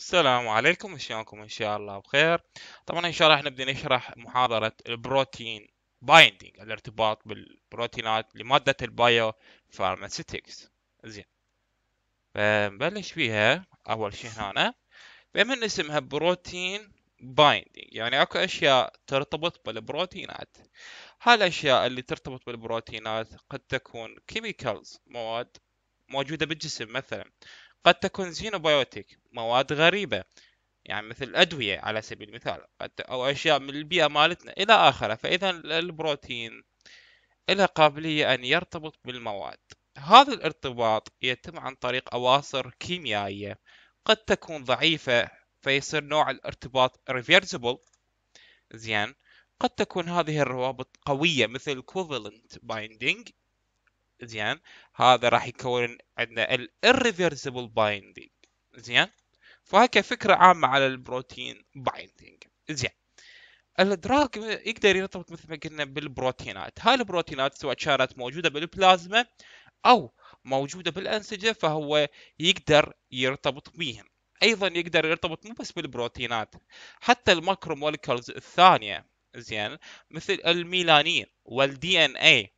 السلام عليكم شلونكم ان شاء الله بخير طبعا ان شاء الله راح نبدا نشرح محاضره البروتين بايندينج الارتباط بالبروتينات لماده البايو فارماسيتكس زين فنبلش فيها اول شيء هنا بما ان اسمها بروتين بايندينج يعني اكو اشياء ترتبط بالبروتينات هالاشياء اللي ترتبط بالبروتينات قد تكون كيميكالز مواد موجوده بالجسم مثلا قد تكون زينوبيوتيك مواد غريبة يعني مثل أدوية على سبيل المثال أو أشياء من البيئة مالتنا إلى آخره فإذا البروتين له قابلية أن يرتبط بالمواد هذا الارتباط يتم عن طريق أواصر كيميائية قد تكون ضعيفة فيصير نوع الارتباط reversible زين قد تكون هذه الروابط قوية مثل covalent binding زين هذا راح يكون عندنا ال irreversible binding زين فهيك فكرة عامة على البروتين بايندينج زين الادراك يقدر يرتبط مثل ما قلنا بالبروتينات هاي البروتينات سواء كانت موجودة بالبلازما او موجودة بالانسجة فهو يقدر يرتبط بهم ايضا يقدر يرتبط مو بس بالبروتينات حتى الماكرو الثانية زين مثل الميلانين والدي ان اي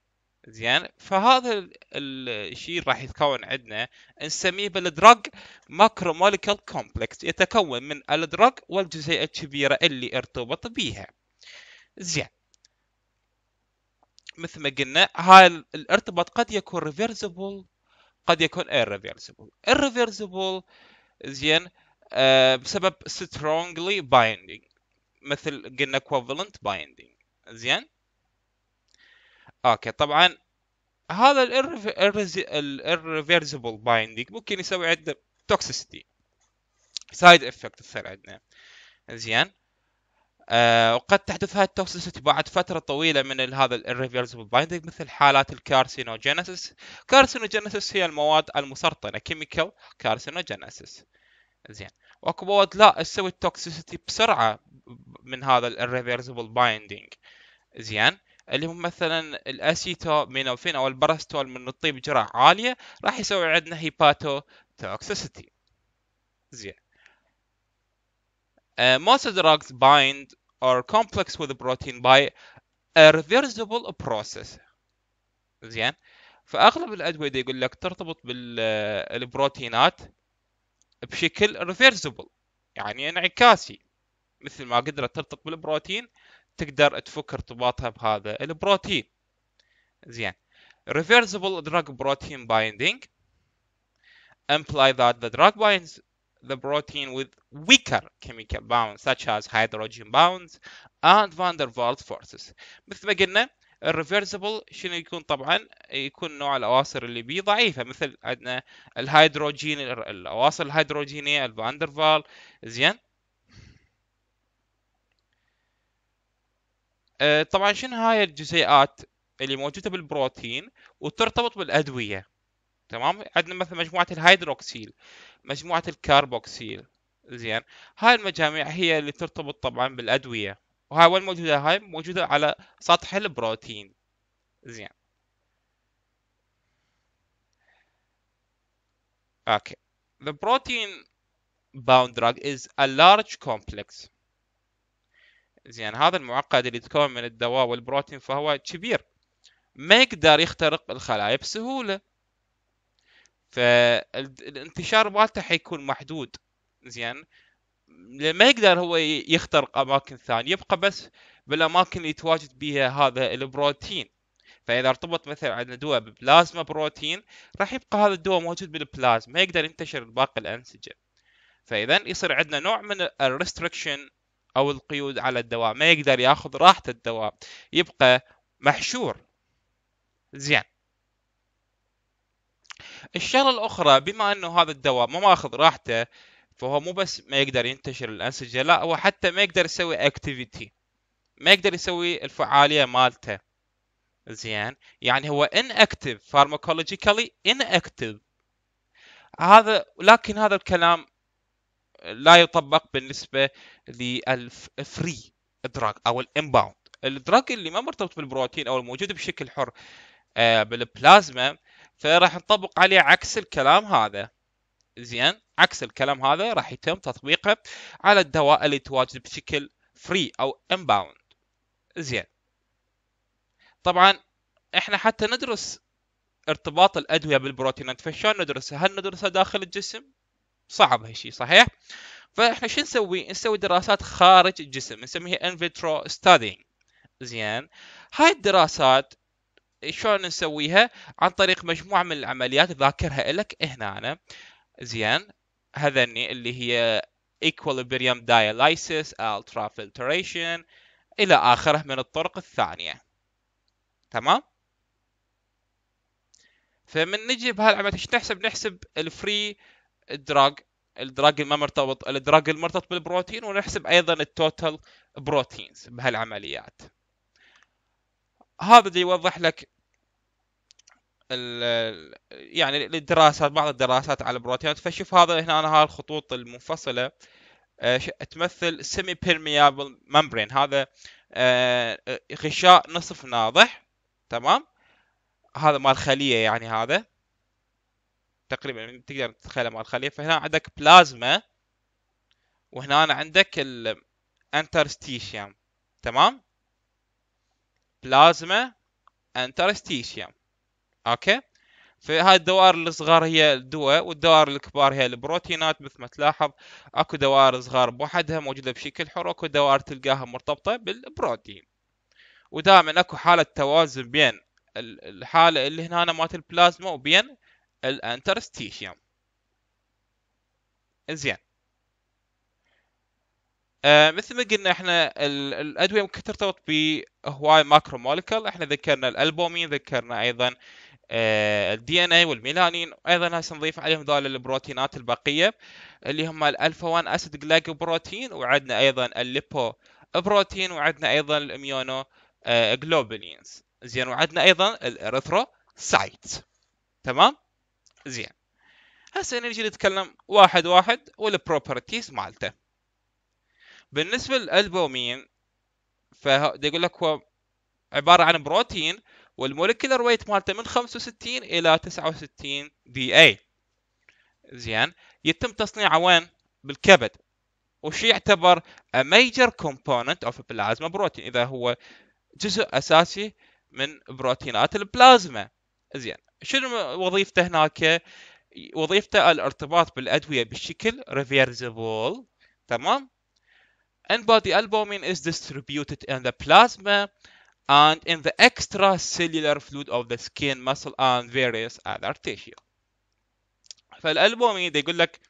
زين فهذا الشيء اللي راح يتكون عندنا نسميه بالدرج موليكول كومبلكس يتكون من الدرج والجزيئه الكبيره اللي ارتبط بيها زين مثل ما قلنا هاي الارتباط قد يكون ريفرسبل قد يكون irreversible irreversible زين آه، بسبب strongly binding مثل قلنا covalent binding زين اوكي طبعا هذا الريفرسبل بايندينج ممكن يسوي عندنا توكسيسيتي سايد افكت تصير عندنا زين آه وقد تحدث هذه التوكسيسيتي بعد فتره طويله من هذا الريفرسبل بايندينج مثل حالات الكارسينوجينيسيس كارسينوجينيسيس هي المواد المسرطنه كيميكال كارسينوجينيسيس زين واكو مواد لا تسوي التوكسيسيتي بسرعه من هذا الريفرسبل بايندينج زين اللي هم مثلا الاسيتو مينوفين او البراستول من الطيب جرعه عاليه راح يسوي عندنا هيباتو توكسيسيتي زين Uh, most drugs bind or complex with protein by a reversible process. زين فاغلب الادويه دي يقول لك ترتبط بالبروتينات uh, بشكل reversible يعني انعكاسي مثل ما قدرت ترتبط بالبروتين تقدر تفك ارتباطها بهذا البروتين زين reversible drug protein binding imply that the drug binds the protein with weaker chemical bonds such as hydrogen bonds and van der Waals forces مثل ما قلنا الريفرسبل شنو يكون طبعا يكون نوع الاواصر اللي بيه ضعيفه مثل عندنا الهيدروجين الاواصر الهيدروجينيه الفاندرفال زين آه، طبعا شنو هاي الجزيئات اللي موجوده بالبروتين وترتبط بالادويه تمام عندنا مثلا مجموعه الهيدروكسيل مجموعه الكاربوكسيل زين هاي المجاميع هي اللي ترتبط طبعا بالادويه وهاي وين موجوده هاي موجوده على سطح البروتين زين اوكي The protein bound drug is a large complex زين هذا المعقد اللي يتكون من الدواء والبروتين فهو كبير ما يقدر يخترق الخلايا بسهولة فالانتشار مالته حيكون محدود زين ما يقدر هو يخترق أماكن ثانية يبقى بس بالأماكن اللي يتواجد بها هذا البروتين فإذا ارتبط مثلا عندنا دواء ببلازما بروتين راح يبقى هذا الدواء موجود بالبلازما ما يقدر ينتشر باقي الأنسجة فإذا يصير عندنا نوع من الريستركشن أو القيود على الدواء ما يقدر ياخذ راحة الدواء يبقى محشور زين الشغلة الأخرى بما أنه هذا الدواء ما ماخذ راحته فهو مو بس ما يقدر ينتشر الأنسجة لا هو حتى ما يقدر يسوي اكتيفيتي ما يقدر يسوي الفعالية مالته زين يعني هو inactive pharmacologically inactive هذا لكن هذا الكلام لا يطبق بالنسبه للفري دراج او الانباوند الدراج اللي ما مرتبط بالبروتين او الموجود بشكل حر آه، بالبلازما فراح نطبق عليه عكس الكلام هذا زين عكس الكلام هذا راح يتم تطبيقه على الدواء اللي تواجد بشكل فري او انباوند زين طبعا احنا حتى ندرس ارتباط الادويه بالبروتينات فشلون ندرسها هل ندرسها داخل الجسم صعب هالشيء صحيح؟ فاحنا شو نسوي؟ نسوي دراسات خارج الجسم نسميها انفيترو ستادينج زين هاي الدراسات شلون نسويها؟ عن طريق مجموعه من العمليات ذاكرها لك هنا أنا. زين هذني اللي هي equilibrium dialysis ultrafiltration الى اخره من الطرق الثانيه تمام فمن نجي بهالعمليه ايش نحسب نحسب الفري الدراج الدراج ما مرتبط الدراج المرتبط بالبروتين ونحسب ايضا التوتال بروتينز بهالعمليات هذا اللي يوضح لك ال يعني الدراسات بعض الدراسات على البروتينات فشوف هذا هنا أنا هاي الخطوط المنفصله أه تمثل سيمي بيرميابل ممبرين هذا أه غشاء نصف ناضح تمام هذا مال خليه يعني هذا تقريبا يعني تقدر تتخيله مال الخليه فهنا عندك بلازما وهنا عندك الانترستيشيوم تمام بلازما انترستيشيوم اوكي فهاي الدوائر الصغار هي الدواء والدوائر الكبار هي البروتينات مثل ما تلاحظ اكو دوائر صغار بوحدها موجوده بشكل حر اكو دوائر تلقاها مرتبطه بالبروتين ودائما اكو حاله توازن بين الحاله اللي هنا مالت البلازما وبين الانترستيشيوم زين آه مثل ما قلنا احنا الادويه ممكن ترتبط بهواي ماكرو موليكول احنا ذكرنا الالبومين ذكرنا ايضا الدي ان اي والميلانين ايضا هسه نضيف عليهم ذول البروتينات البقيه اللي هم الالفا 1 اسيد جلايكو بروتين وعندنا ايضا الليبو بروتين وعندنا ايضا الاميونو جلوبولينز زين وعندنا ايضا الاريثروسايت تمام زين هسه نجي نتكلم واحد واحد والبروبرتيز مالته بالنسبة للألبومين فده يقول لك هو عبارة عن بروتين والمولكيولر ويت مالته من 65 إلى 69 دي اي زين يتم تصنيعه وين؟ بالكبد وش يعتبر a major component of plasma protein إذا هو جزء أساسي من بروتينات البلازما زين شنو وظيفته هناك؟ وظيفته الارتباط بالادويه بشكل reversible تمام؟ body albumin is distributed in the plasma and in the extracellular fluid of the skin, muscle and various other tissue. فالالبومين يقول لك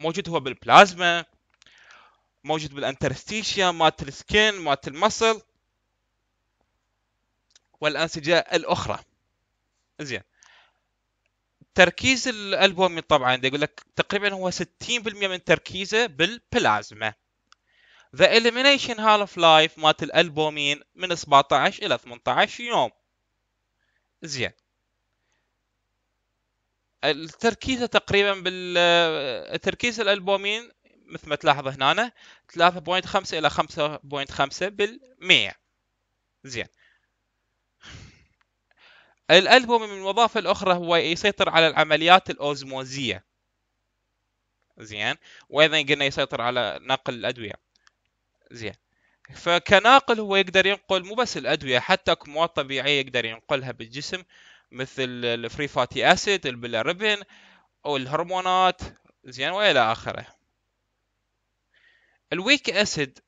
موجود هو بالبلازما موجود بالانترستيشيا مالت السكين مالت المصل والانسجه الاخرى زين تركيز الالبوم طبعا يقول لك تقريبا هو 60% من تركيزه بالبلازما ذا Elimination هال اوف لايف مات الالبومين من 17 الى 18 يوم زين التركيز تقريبا بال تركيز الالبومين مثل ما تلاحظ هنا 3.5 الى 5.5 بالمية زين الألبوم من الوظائف الأخرى هو يسيطر على العمليات الأوزموزية زين وأيضا قلنا يسيطر على نقل الأدوية زين فكناقل هو يقدر ينقل مو بس الأدوية حتى كمواد طبيعية يقدر ينقلها بالجسم مثل الفري فاتي أسيد البلاربين أو الهرمونات زين وإلى آخره الويك أسيد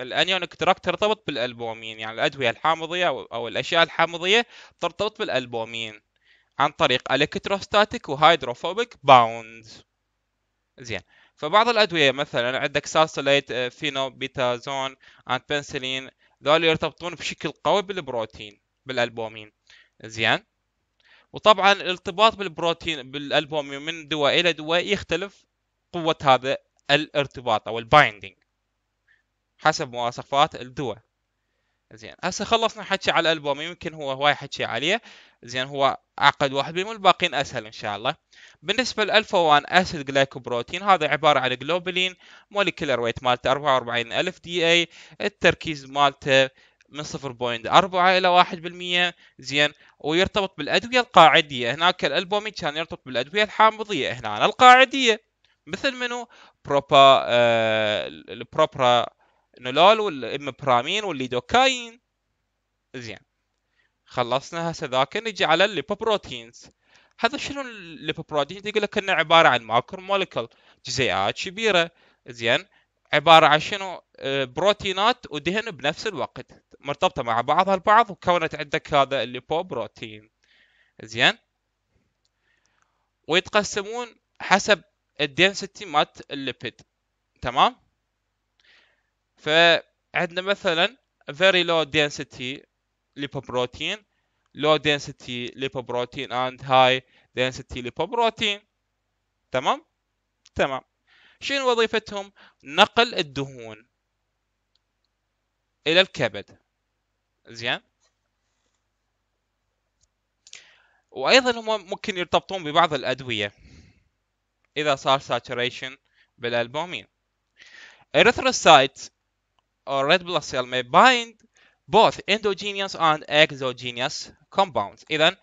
الانيون اكتراك ترتبط بالالبومين يعني الادويه الحامضيه او, الاشياء الحامضيه ترتبط بالالبومين عن طريق الكتروستاتيك وهيدروفوبيك باوند زين فبعض الادويه مثلا عندك سالسوليت فينو بيتازون انت بنسلين ذول يرتبطون بشكل قوي بالبروتين بالالبومين زين وطبعا الارتباط بالبروتين بالالبومين من دواء الى دواء يختلف قوه هذا الارتباط او البايندينج حسب مواصفات الدواء زين هسه خلصنا حكي على الالبوم يمكن هو هواي حكي عليه زين هو اعقد واحد بيهم الباقيين اسهل ان شاء الله بالنسبه للالفا 1 اسيد جلايكوبروتين هذا عباره عن جلوبولين موليكيولر ويت مالته 44000 دي اي التركيز مالته من 0.4 الى 1% زين ويرتبط بالادويه القاعديه هناك الالبومين كان يرتبط بالادويه الحامضيه هنا القاعديه مثل منو بروبا آه البروبرا نولول والامبرامين والليدوكاين برامين زين خلصنا هسه ذاك نجي على الليبوبروتينز هذا شنو الليبوبروتينز يقول لك انه عباره عن ماكرو موليكول جزيئات كبيره زين عباره عن شنو آه، بروتينات ودهن بنفس الوقت مرتبطه مع بعضها البعض وكونت عندك هذا الليبوبروتين زين ويتقسمون حسب الدنسيتي مات الليبيد تمام فعندنا مثلا very low density lipoprotein low density lipoprotein and high density lipoprotein تمام تمام شنو وظيفتهم نقل الدهون الى الكبد زين وايضا هم ممكن يرتبطون ببعض الادويه اذا صار ساتوريشن بالالبومين اريثروسايت or red blood cell may bind both endogenous and exogenous compounds اذا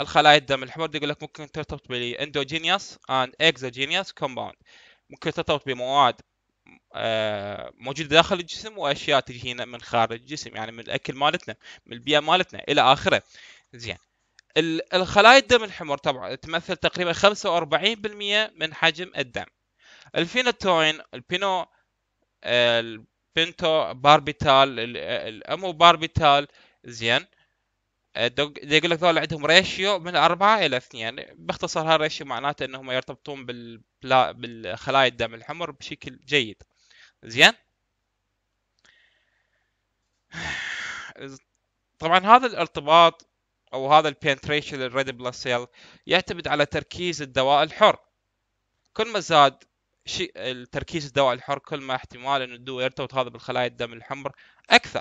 الخلايا الدم الحمر دي يقول لك ممكن ترتبط ب endogenous and exogenous compound ممكن ترتبط بمواد آه، موجودة داخل الجسم واشياء تجينا من خارج الجسم يعني من الاكل مالتنا من البيئه مالتنا الى اخره زين الخلايا الدم الحمر طبعا تمثل تقريبا 45% من حجم الدم الفينوتوين البينو آه، بنتو باربيتال الامو باربيتال زين يقول لك ذول عندهم ريشيو من أربعة إلى اثنين باختصار هالريشيو معناته أنهم يرتبطون بالبلا... بالخلايا الدم الحمر بشكل جيد زين طبعا هذا الارتباط أو هذا البينتريشن للريد بلاد سيل يعتمد على تركيز الدواء الحر كل ما زاد شيء التركيز الدواء الحر كل ما احتمال أن الدواء يرتبط هذا بالخلايا الدم الحمر أكثر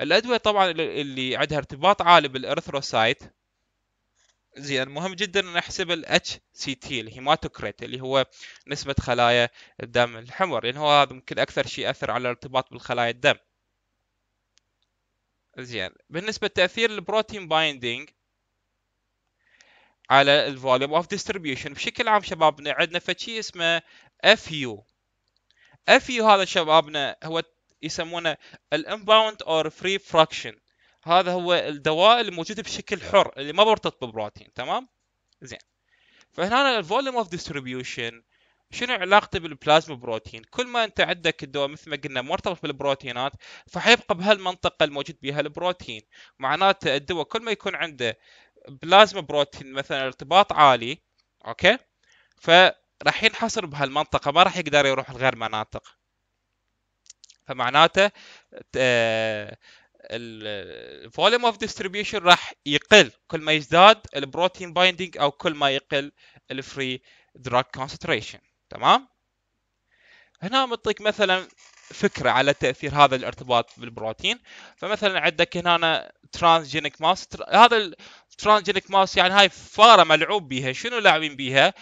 الأدوية طبعا اللي عندها ارتباط عالي بالأرثروسايت زين مهم جدا ان احسب ال HCT الهيماتوكريت اللي هو نسبة خلايا الدم الحمر لان يعني هو هذا ممكن اكثر شيء ياثر على الارتباط بالخلايا الدم زين بالنسبة لتأثير البروتين بايندينج على الفوليوم اوف ديستريبيوشن بشكل عام شبابنا عندنا فشي اسمه اف يو اف يو هذا شبابنا هو يسمونه الامباوند اور فري فراكشن هذا هو الدواء الموجود بشكل حر اللي ما مرتبط ببروتين تمام زين فهنا الفوليوم اوف ديستريبيوشن شنو علاقته بالبلازما بروتين كل ما انت عندك الدواء مثل ما قلنا مرتبط بالبروتينات فحيبقى بهالمنطقه الموجود بها البروتين معناته الدواء كل ما يكون عنده بلازما بروتين مثلا ارتباط عالي اوكي فراح ينحصر بهالمنطقه ما راح يقدر يروح لغير مناطق فمعناته الفوليوم اوف ديستريبيوشن راح يقل كل ما يزداد البروتين بايندينج او كل ما يقل الفري دراج كونسنتريشن تمام هنا بنعطيك مثلا فكره على تاثير هذا الارتباط بالبروتين فمثلا عندك هنا ترانسجينيك ماس هذا ترانجينيك ماوس يعني هاي فاره ملعوب بيها شنو لاعبين بيها؟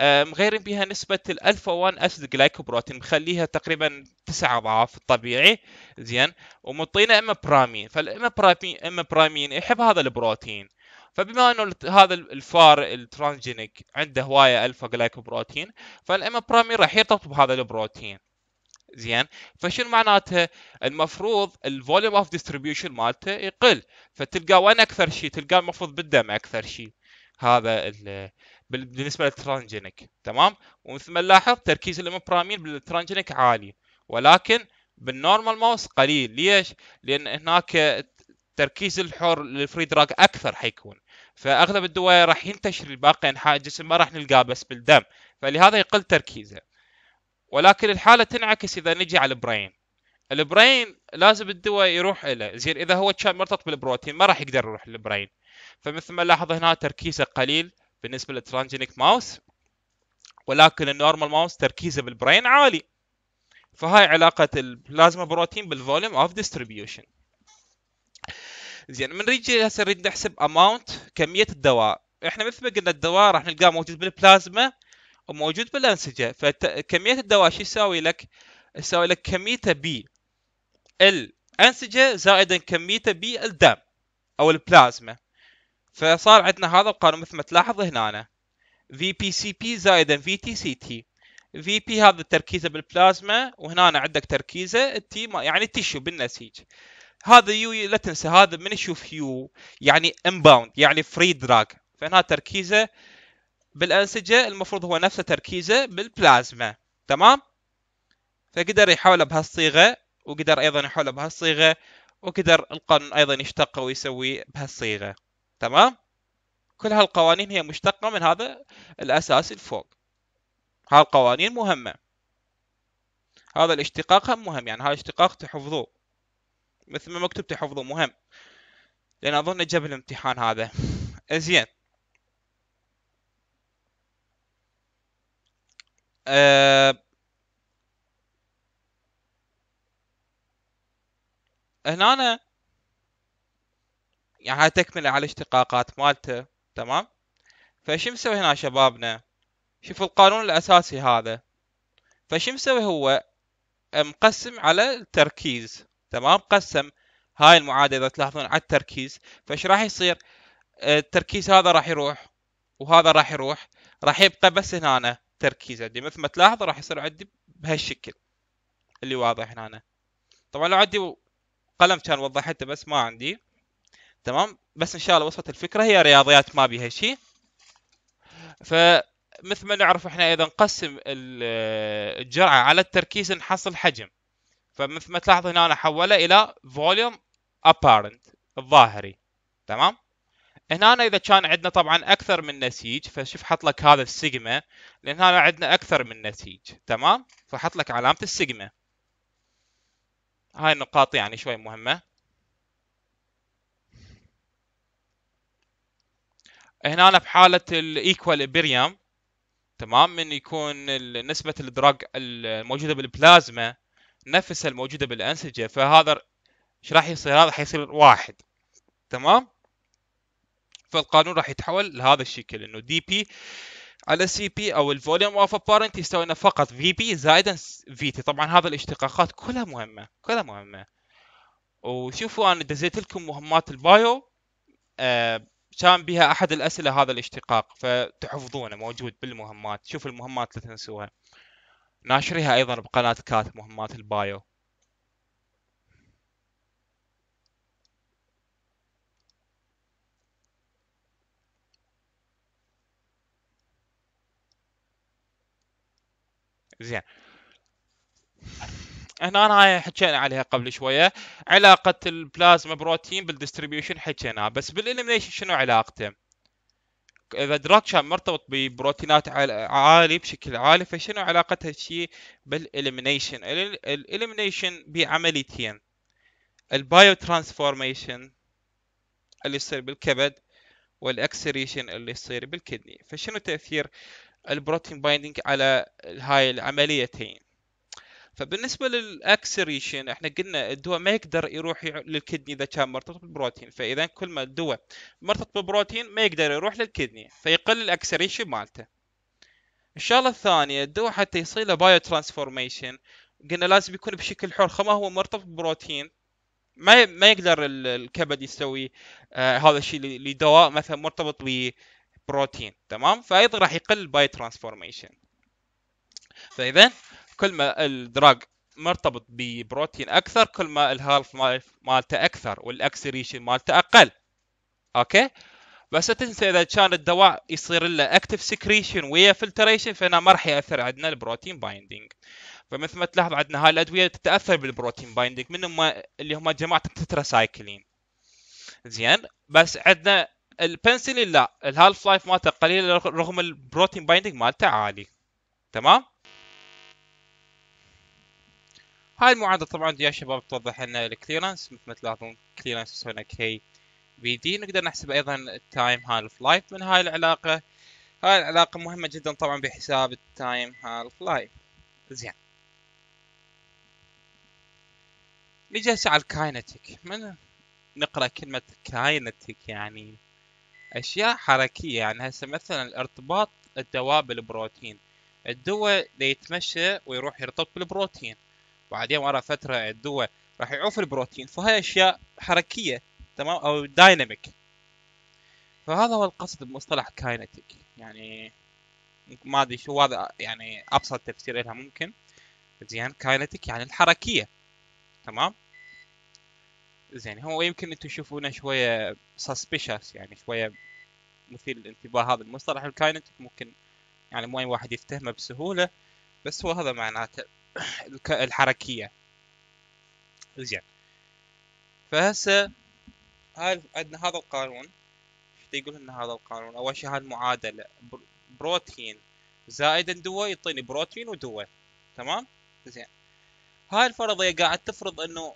مغيرين بيها نسبة الألفا 1 أسيد جلايكوبروتين مخليها تقريبا تسعة أضعاف الطبيعي زين ومطينا إما برامين فالإما برامين إما برامين يحب هذا البروتين فبما انه هذا الفار الترانجينيك عنده هوايه الفا جلايكوبروتين فالاما برامين راح يرتبط بهذا البروتين زين فشنو معناتها؟ المفروض الفوليوم اوف ديستريبيوشن مالته يقل فتلقى وين اكثر شيء؟ تلقاه المفروض بالدم اكثر شيء هذا بالنسبه للترانجينيك تمام؟ ومثل ما نلاحظ تركيز الامبرامين بالترانجينيك عالي ولكن بالنورمال ماوس قليل ليش؟ لان هناك تركيز الحر للفري دراج اكثر حيكون فاغلب الدواء راح ينتشر لباقي انحاء يعني الجسم ما راح نلقاه بس بالدم فلهذا يقل تركيزه ولكن الحاله تنعكس اذا نجي على البرين البرين لازم الدواء يروح له زين اذا هو كان مرتبط بالبروتين ما راح يقدر يروح للبرين فمثل ما نلاحظ هنا تركيزه قليل بالنسبه للترانجينيك ماوس ولكن النورمال ماوس تركيزه بالبرين عالي فهاي علاقة البلازما بروتين بالفوليوم اوف ديستريبيوشن زين من نجي هسه نريد نحسب اماونت كمية الدواء احنا مثل ما قلنا الدواء راح نلقاه موجود بالبلازما وموجود بالأنسجة فكمية الدواء شو يساوي لك؟ يساوي لك كميته بي الأنسجة زائدا كميته بي الدم أو البلازما فصار عندنا هذا القانون مثل ما تلاحظ هنا أنا. VPCP زائدا VTCT VP هذا تركيزه بالبلازما وهنا أنا عندك تركيزه التي يعني التيشو بالنسيج هذا يو لا تنسى هذا من يشوف يو يعني امباوند يعني فري دراج فهنا تركيزه بالأنسجة المفروض هو نفس تركيزه بالبلازما تمام فقدر يحوله بهالصيغة وقدر أيضا يحوله بهالصيغة وقدر القانون أيضا يشتقه ويسوي بهالصيغة تمام كل هالقوانين هي مشتقة من هذا الأساس الفوق هالقوانين مهمة هذا الاشتقاق هم مهم يعني هذا الاشتقاق تحفظوه مثل ما مكتوب تحفظوه مهم لأن أظن جاب الامتحان هذا زين أه... هنا أنا يعني هاي تكملة على الاشتقاقات مالته تمام فشو مسوي هنا شبابنا شوفوا القانون الأساسي هذا فشو مسوي هو مقسم على التركيز تمام قسم هاي المعادلة إذا تلاحظون على التركيز فايش راح يصير آه، التركيز هذا راح يروح وهذا راح يروح راح يبقى بس هنا أنا. تركيز عندي مثل ما تلاحظ راح يصير عندي بهالشكل اللي واضح هنا طبعا لو عندي قلم كان وضحته بس ما عندي تمام بس ان شاء الله وصلت الفكره هي رياضيات ما بيها شيء فمثل ما نعرف احنا اذا نقسم الجرعه على التركيز نحصل حجم فمثل ما تلاحظ هنا انا حوله الى فوليوم ابارنت الظاهري تمام هنا أنا اذا كان عندنا طبعا اكثر من نسيج فشوف حط لك هذا السيجما لان هنا عندنا اكثر من نسيج تمام فحط لك علامه السيجما هاي النقاط يعني شوي مهمه هنا أنا بحاله الايكواليبريم تمام من يكون نسبه الدرج الموجوده بالبلازما نفسها الموجوده بالانسجه فهذا ايش راح يصير هذا حيصير واحد تمام فالقانون راح يتحول لهذا الشكل انه دي بي على سي بي او الفوليوم اوف ابارنت يساوي فقط في بي زائدا في تي طبعا هذه الاشتقاقات كلها مهمه كلها مهمه وشوفوا انا دزيت لكم مهمات البايو آه كان بها احد الاسئله هذا الاشتقاق فتحفظونه موجود بالمهمات شوفوا المهمات لا تنسوها ناشريها ايضا بقناه كات مهمات البايو زين هنا أنا حكينا عليها قبل شويه علاقه البلازما بروتين بالديستريبيوشن حكيناها بس بالاليمنيشن شنو علاقته اذا دراج مرتبط ببروتينات عالي بشكل عالي فشنو علاقتها شيء بالاليمنيشن الاليمنيشن بعمليتين البايو ترانسفورميشن اللي يصير بالكبد والاكسريشن اللي يصير بالكدني فشنو تاثير البروتين بايندينج على هاي العمليتين فبالنسبة للاكسريشن احنا قلنا الدواء ما يقدر يروح للكدني اذا كان مرتبط بالبروتين فاذا كل ما الدواء مرتبط بالبروتين ما يقدر يروح للكدني فيقل الاكسريشن مالته الشغله الثانيه الدواء حتى يصير له بايو ترانسفورميشن قلنا لازم يكون بشكل حر خما هو مرتبط بالبروتين ما ما يقدر الكبد يسوي آه هذا الشيء لدواء مثلا مرتبط بروتين تمام فايضا راح يقل باي ترانسفورميشن فاذا كل ما الدراج مرتبط ببروتين اكثر كل ما الهالف لايف مالته اكثر والاكسريشن مالته اقل اوكي بس تنسى اذا كان الدواء يصير له اكتف سكريشن ويا فلتريشن فهنا ما راح ياثر عندنا البروتين بايندينج فمثل ما تلاحظ عندنا هاي الادويه تتاثر بالبروتين بايندينج من اللي هم جماعه التتراسايكلين زين بس عندنا البنسلين لا الهالف لايف مالته قليل رغم البروتين بايندينج مالته عالي تمام هاي المعادله طبعا يا شباب توضح لنا الكليرنس مثل ما تلاحظون كليرنس يسوينا كي بي دي نقدر نحسب ايضا التايم هالف لايف من هاي العلاقه هاي العلاقه مهمه جدا طبعا بحساب التايم هالف لايف زين نجي هسه على الكاينتيك من نقرا كلمه كاينتيك يعني أشياء حركية يعني هسه مثلا ارتباط الدواء بالبروتين الدواء يتمشى ويروح يرتبط بالبروتين بعدين ورا فترة الدواء راح يعوف البروتين فهي أشياء حركية تمام أو دايناميك فهذا هو القصد بمصطلح كاينتيك يعني ما ادري شو هذا يعني ابسط تفسير لها ممكن زين كاينتيك يعني الحركيه تمام زين هو يمكن انتم تشوفونه شويه سسبيشس يعني شويه مثير للانتباه هذا المصطلح الكاينت ممكن يعني مو اي واحد يفتهمه بسهوله بس هو هذا معناته الحركيه زين فهسه هاي عندنا هذا القانون يقول لنا هذا القانون اول شيء هاي المعادله بروتين زائد دوا يعطيني بروتين ودوا تمام زين هاي الفرضيه قاعد تفرض انه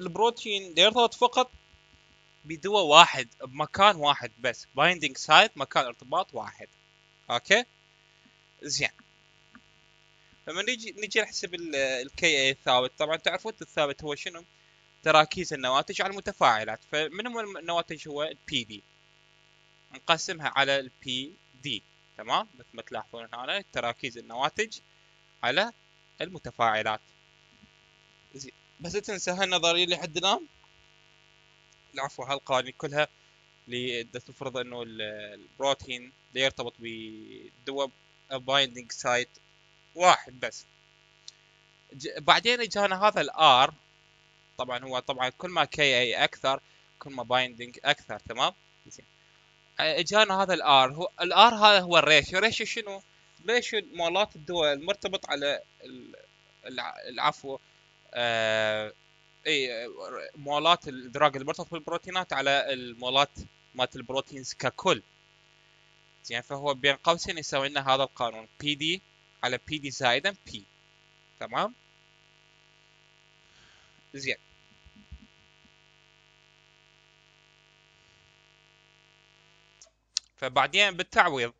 البروتين يرتبط فقط بدواء واحد بمكان واحد بس بايندينج سايت مكان ارتباط واحد اوكي زين لما نيجي نجي نحسب الكي اي الثابت طبعا تعرفون الثابت هو شنو تراكيز النواتج على المتفاعلات فمن هو النواتج هو البي دي نقسمها على البي دي تمام مثل ما تلاحظون هنا تراكيز النواتج على المتفاعلات زين بس لا تنسى هالنظريه اللي حد الان العفو هالقوانين كلها اللي تفرض انه البروتين يرتبط بالدواء بايندينج سايت واحد بس بعدين اجانا هذا الار طبعا هو طبعا كل ما كي اي اكثر كل ما بايندينج اكثر تمام زين اجانا آه، هذا الار هو الار هذا هو الريشيو ريشيو شنو ريشيو مولات الدواء المرتبط على العفو اي موالاه الادراج إيه، المرتبط بالبروتينات على المولات مالت البروتينز ككل زين فهو بين قوسين يسوي لنا هذا القانون بي دي على بي دي زائدا بي تمام زين فبعدين بالتعويض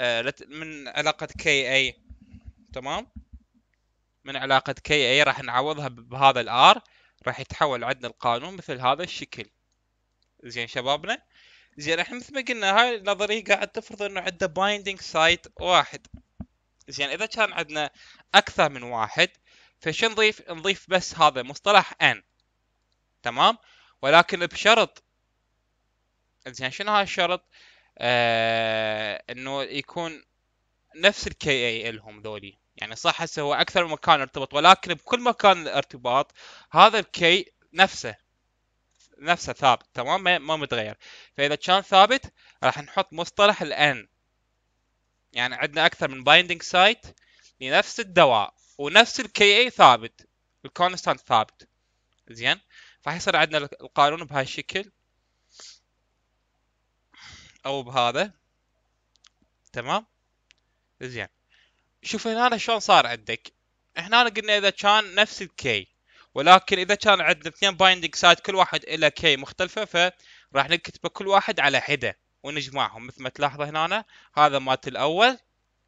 آه، من علاقة كي اي تمام من علاقة كي اي راح نعوضها بهذا الار راح يتحول عندنا القانون مثل هذا الشكل زين شبابنا زين احنا مثل ما قلنا هاي النظرية قاعد تفرض انه عندنا بايندينج سايت واحد زين اذا كان عندنا اكثر من واحد فش نضيف نضيف بس هذا مصطلح ان تمام ولكن بشرط زين شنو هاي الشرط آه انه يكون نفس الكي اي الهم ذولي يعني صح هسه هو اكثر مكان ارتبط ولكن بكل مكان ارتباط هذا الكي نفسه نفسه ثابت تمام ما متغير فاذا كان ثابت راح نحط مصطلح الان يعني عندنا اكثر من بايندينج سايت لنفس الدواء ونفس الكي اي ثابت الكونستانت ثابت زين راح يصير عندنا القانون بهاي الشكل او بهذا تمام زين شوف هنا شلون صار عندك هنا قلنا اذا كان نفس الكي ولكن اذا كان عندنا اثنين بايندينج سايد كل واحد له كي مختلفه فراح نكتب كل واحد على حده ونجمعهم مثل ما تلاحظ هنا هذا مالت الاول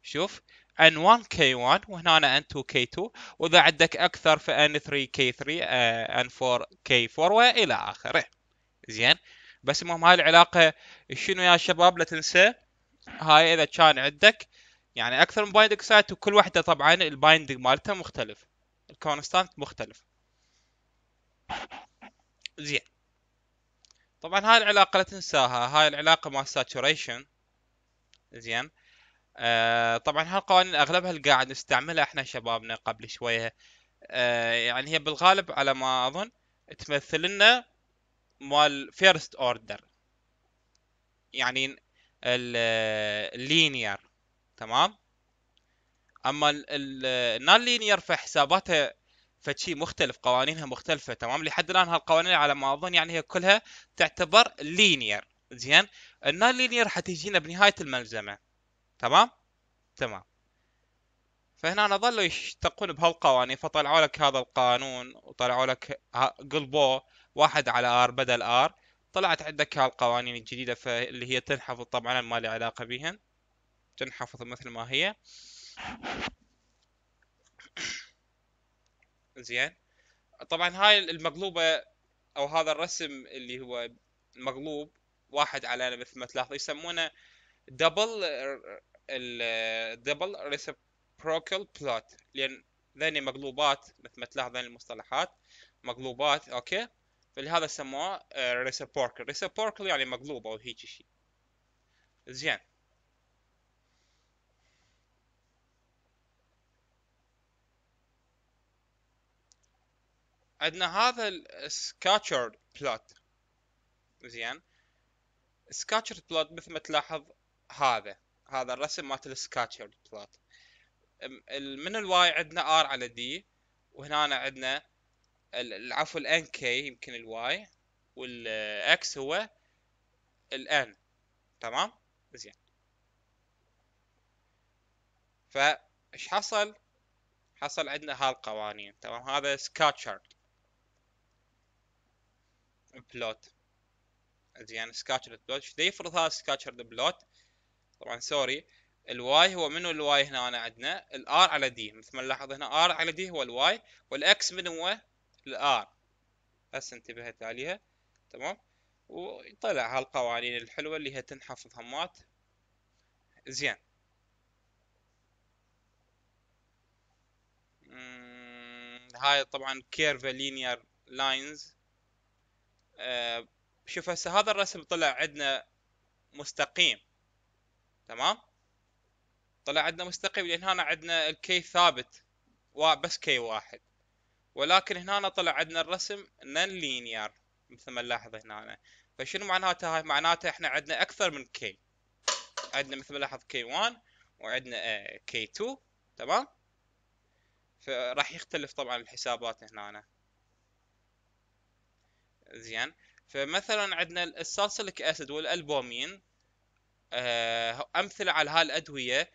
شوف N1 K1 وهنا N2 K2 وإذا عندك اكثر ان فN3 K3 ان N4 K4 وإلى آخره زين بس المهم هاي العلاقة شنو يا شباب لا تنسى هاي إذا كان عندك يعني اكثر من بايندنج سايت وكل واحده طبعا البايندنج مالتها مختلف الكونستانت مختلف زين طبعا هاي العلاقه لا تنساها هاي العلاقه مال ساتوريشن زين آه طبعا هالقوانين اغلبها اللي قاعد نستعملها احنا شبابنا قبل شويه آه يعني هي بالغالب على ما اظن تمثل لنا مال فيرست اوردر يعني اللينير آه، تمام اما النون لينير فحساباتها فشي مختلف قوانينها مختلفة تمام لحد الان هالقوانين على ما اظن يعني هي كلها تعتبر لينير زين النون لينير حتجينا بنهاية الملزمة تمام تمام فهنا أنا ظلوا يشتقون بهالقوانين فطلعوا لك هذا القانون وطلعوا لك قلبوه واحد على ار بدل ار طلعت عندك هالقوانين الجديدة اللي هي تنحفظ طبعا ما لي علاقة بهن تنحفظ مثل ما هي زين طبعا هاي المقلوبة او هذا الرسم اللي هو مقلوب واحد على مثل ما تلاحظ يسمونه دبل الدبل ريسبروكال بلوت لان ذني مقلوبات مثل ما تلاحظ المصطلحات مقلوبات اوكي فلهذا سموه ريسبوركل ريسبوركل يعني مقلوبة او هيجي شيء زين عندنا هذا السكاتشر بلوت زين سكاتشر بلوت مثل ما تلاحظ هذا هذا الرسم مالت السكاتشر بلوت من الواي عندنا ار على دي وهنا عندنا العفو الان كي يمكن الواي والاكس آه، هو الان تمام زين فايش حصل حصل عندنا هالقوانين تمام هذا سكاتشارت بلوت زين سكاتشر بلوت ايش يفرض هذا سكاتشر بلوت طبعا سوري الواي هو منو الواي هنا أنا عندنا الار على دي مثل ما نلاحظ هنا ار على دي هو الواي والاكس من هو الار بس انتبهت عليها تمام ويطلع هالقوانين الحلوة اللي هي تنحفظ همات زين هاي طبعا كيرف لينير لاينز آه، شوف هسه هذا الرسم طلع عندنا مستقيم تمام طلع عندنا مستقيم لان هنا عندنا الكي ثابت وبس كي واحد ولكن هنا طلع عندنا الرسم نن لينير مثل ما نلاحظ هنا فشنو معناته هاي معناته احنا عندنا اكثر من كي عندنا مثل ما لاحظ كي 1 وعندنا كي آه، 2 تمام فراح يختلف طبعا الحسابات هنا زين فمثلا عندنا السالسيليك اسيد والالبومين آه امثله على هالادويه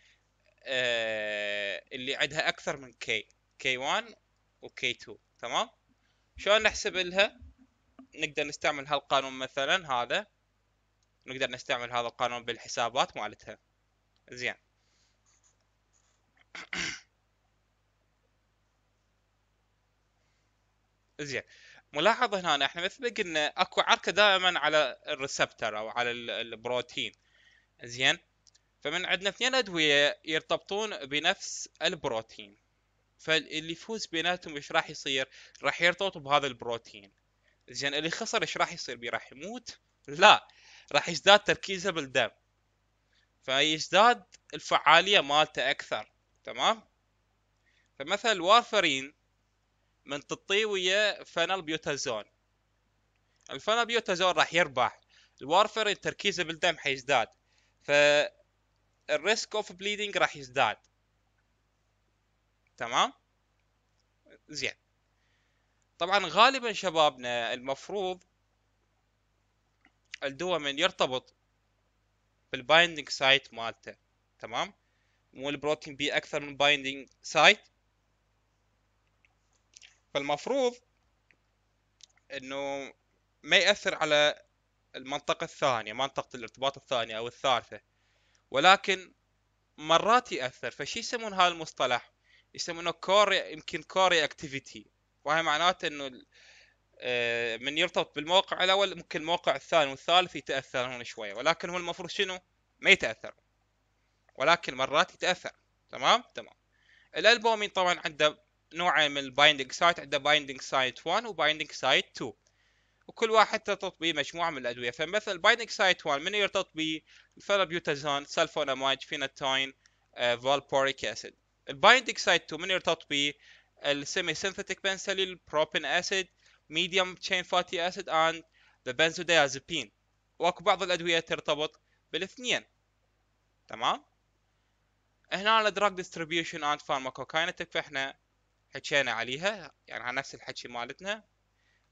آه اللي عندها اكثر من كي كي 1 وكي 2 تمام شلون نحسب لها نقدر نستعمل هالقانون مثلا هذا نقدر نستعمل هذا القانون بالحسابات مالتها زين زين ملاحظه هنا احنا مثل ما قلنا اكو عركه دائما على الريسبتر او على البروتين زين فمن عندنا اثنين ادويه يرتبطون بنفس البروتين فاللي يفوز بيناتهم ايش راح يصير؟ راح يرتبط بهذا البروتين زين اللي خسر ايش راح يصير بيه؟ راح يموت؟ لا راح يزداد تركيزه بالدم فيزداد الفعاليه مالته اكثر تمام؟ فمثلا الوارفرين من تطي ويا فنل بيوتازون الفنل بيوتازون راح يربح الوارفر تركيزه بالدم حيزداد ف الريسك اوف بليدنج راح يزداد تمام زين طبعا غالبا شبابنا المفروض من يرتبط بالبايندنج سايت مالته تمام مو البروتين بي اكثر من بايندنج سايت فالمفروض انه ما يأثر على المنطقة الثانية منطقة الارتباط الثانية او الثالثة ولكن مرات يأثر فشي يسمون هذا المصطلح يسمونه كور يمكن كور اكتيفيتي وهي معناته انه آه، من يرتبط بالموقع الاول ممكن الموقع الثاني والثالث يتاثرون شويه ولكن هو المفروض شنو ما يتاثر ولكن مرات يتاثر تمام تمام الالبومين طبعا عنده نوعين من البايندينج سايت عندنا بايندينج سايت 1 وبايندينج سايت 2 وكل واحد ترتبط به مجموعه من الادويه فمثلا بايندينج سايت 1 من يرتبط به الفيرابيوتازون سلفونامايد فيناتاين فالبوريك اسيد البايندينج سايت 2 من يرتبط به السيمي سينثيتيك بنسليل بروبين اسيد medium chain fatty acid and the benzodiazepine واكو بعض الادويه ترتبط بالاثنين تمام هنا على drug distribution and pharmacokinetic فاحنا حكينا عليها يعني على نفس الحكي مالتنا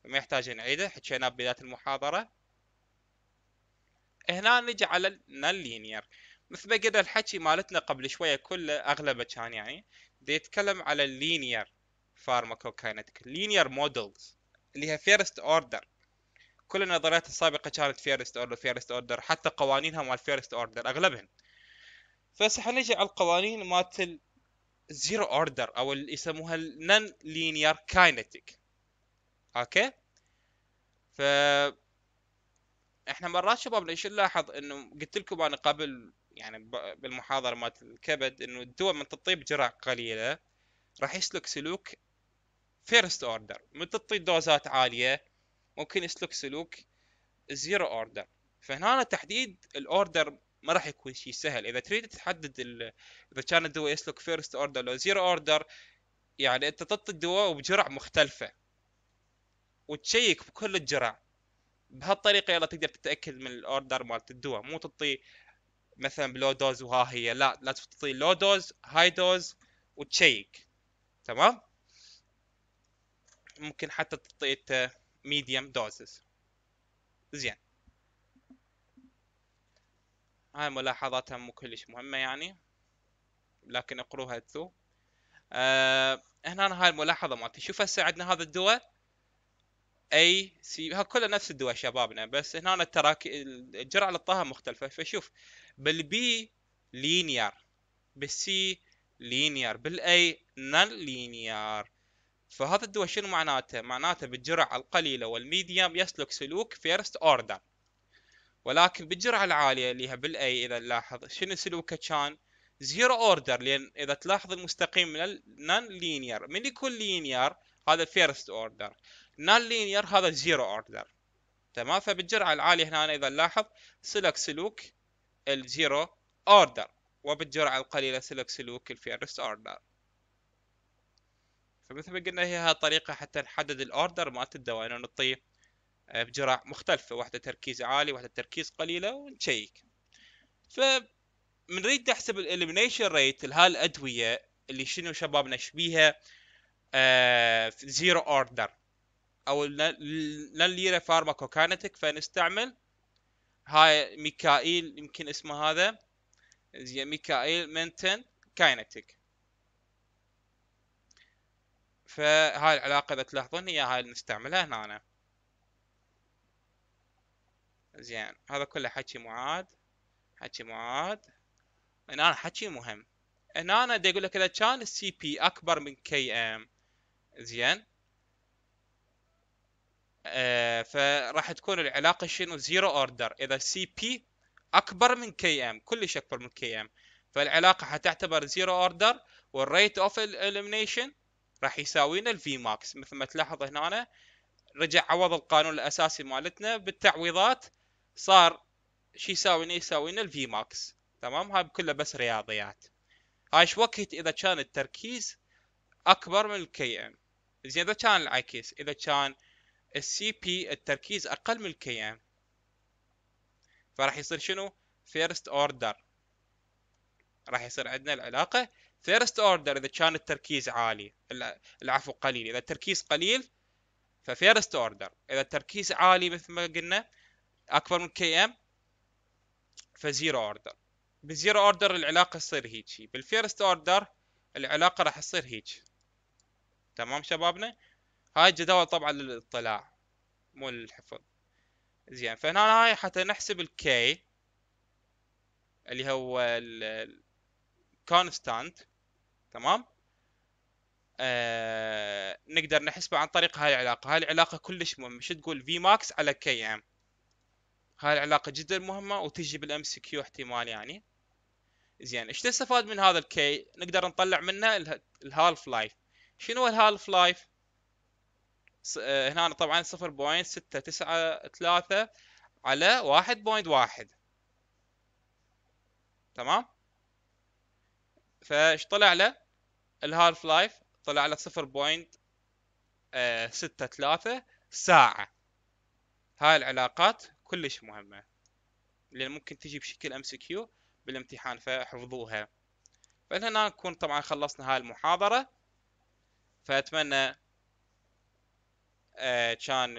ما يحتاج نعيده حكينا ببداية المحاضرة هنا نجي على اللينير مثل ما قلنا الحكي مالتنا قبل شوية كله أغلبه كان يعني دي يتكلم على اللينير فارماكوكاينتيك لينير مودلز اللي هي فيرست اوردر كل النظريات السابقة كانت فيرست اوردر فيرست اوردر حتى قوانينها مال فيرست اوردر اغلبهن فهسه حنجي على القوانين مالت زيرو اوردر او اللي يسموها النون لينير كاينتيك اوكي ف احنا مرات شباب ايش نلاحظ انه قلت لكم انا قبل يعني بالمحاضره مالت الكبد انه الدواء من تطيب جرع قليله راح يسلك سلوك فيرست اوردر من تطيب دوزات عاليه ممكن يسلك سلوك زيرو اوردر فهنا تحديد الاوردر ما راح يكون شيء سهل اذا تريد تحدد ال... اذا كان الدواء يسلك فيرست اوردر لو زيرو اوردر يعني انت تعطي الدواء بجرع مختلفة وتشيك بكل الجرع بهالطريقة يلا تقدر تتأكد من الاوردر مالت الدواء مو تعطي مثلا بلو دوز وها هي لا لا تعطي لو دوز هاي دوز وتشيك تمام ممكن حتى تعطي ميديوم دوزز زين هاي ملاحظاتها مو كلش مهمة يعني لكن اقروها انتو أه هنا هاي الملاحظة مالتي شوف هسه عندنا هذا الدواء اي سي ها كلها نفس الدواء شبابنا بس هنا التراكي الجرعة للطاها مختلفة فشوف بالبي لينيار بالسي لينيار بالاي نون لينيار فهذا الدواء شنو معناته؟ معناته بالجرعة القليلة والميديوم يسلك سلوك فيرست اوردر ولكن بالجرعه العاليه اللي هي بالاي اذا نلاحظ شنو سلوكه كان زيرو اوردر لان اذا تلاحظ المستقيم من النون لينير من يكون لينير هذا فيرست اوردر نون لينير هذا زيرو اوردر تمام فبالجرعه العاليه هنا اذا نلاحظ سلك سلوك الزيرو اوردر وبالجرعه القليله سلك سلوك الفيرست اوردر فمثل ما قلنا هي هاي الطريقه حتى نحدد الاوردر مالت الدواء انه نعطيه آه، بجراع مختلفة واحدة تركيز عالي واحدة تركيز قليلة ونشيك ف نريد نحسب الاليمنيشن ريت لهالادويه اللي شنو شبابنا شبيها آه في زيرو اوردر او فارماكو فارماكوكاينتك فنستعمل هاي ميكائيل يمكن اسمه هذا زي ميكائيل منتن كاينتك فهاي العلاقه اذا تلاحظون هي هاي اللي نستعملها هنا أنا. زين هذا كله حكي معاد حكي معاد هنا حكي مهم هنا انا دا يقول لك اذا كان السي بي اكبر من كي ام زين آه فراح تكون العلاقه شنو زيرو اوردر اذا السي بي اكبر من كي ام كلش اكبر من كي ام فالعلاقه حتعتبر زيرو اوردر والريت اوف الاليمينيشن راح يساوينا الفي ماكس مثل ما تلاحظ هنا رجع عوض القانون الاساسي مالتنا بالتعويضات صار شو يساوينا يساوينا الفي ماكس تمام هاي كلها بس رياضيات هاي ايش وقت اذا كان التركيز اكبر من الكي ام زين اذا كان العكس اذا كان السي بي التركيز اقل من الكي ام فراح يصير شنو فيرست اوردر راح يصير عندنا العلاقه فيرست اوردر اذا كان التركيز عالي العفو قليل اذا التركيز قليل ففيرست اوردر اذا التركيز عالي مثل ما قلنا اكبر من كي ام فزيرو اوردر بزيرو اوردر العلاقه تصير هيجي بالفيرست اوردر العلاقه راح تصير هيج تمام شبابنا هاي الجداول طبعا للاطلاع مو للحفظ زين فهنا هاي حتى نحسب الكي اللي هو الكونستانت تمام آه نقدر نحسبه عن طريق هاي العلاقه هاي العلاقه كلش مهمه شو تقول في ماكس على كي ام هاي العلاقة جدا مهمة وتجي بالام سي كيو احتمال يعني زين ايش نستفاد من هذا الكي نقدر نطلع منه الهالف لايف شنو الهالف آه، لايف هنا طبعا 0.693 على 1.1 تمام فايش طلع له الهالف لايف طلع له 0.63 آه، ساعة هاي العلاقات كلش مهمة لأن ممكن تجي بشكل ام سي كيو بالامتحان فاحفظوها فهنا نكون طبعا خلصنا هاي المحاضرة فأتمنى آه كان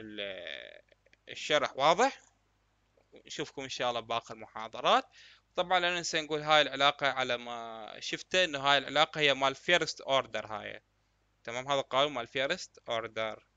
الشرح واضح نشوفكم إن شاء الله باقي المحاضرات طبعا لا ننسى نقول هاي العلاقة على ما شفته انه هاي العلاقة هي مال فيرست اوردر هاي تمام هذا القانون مال فيرست اوردر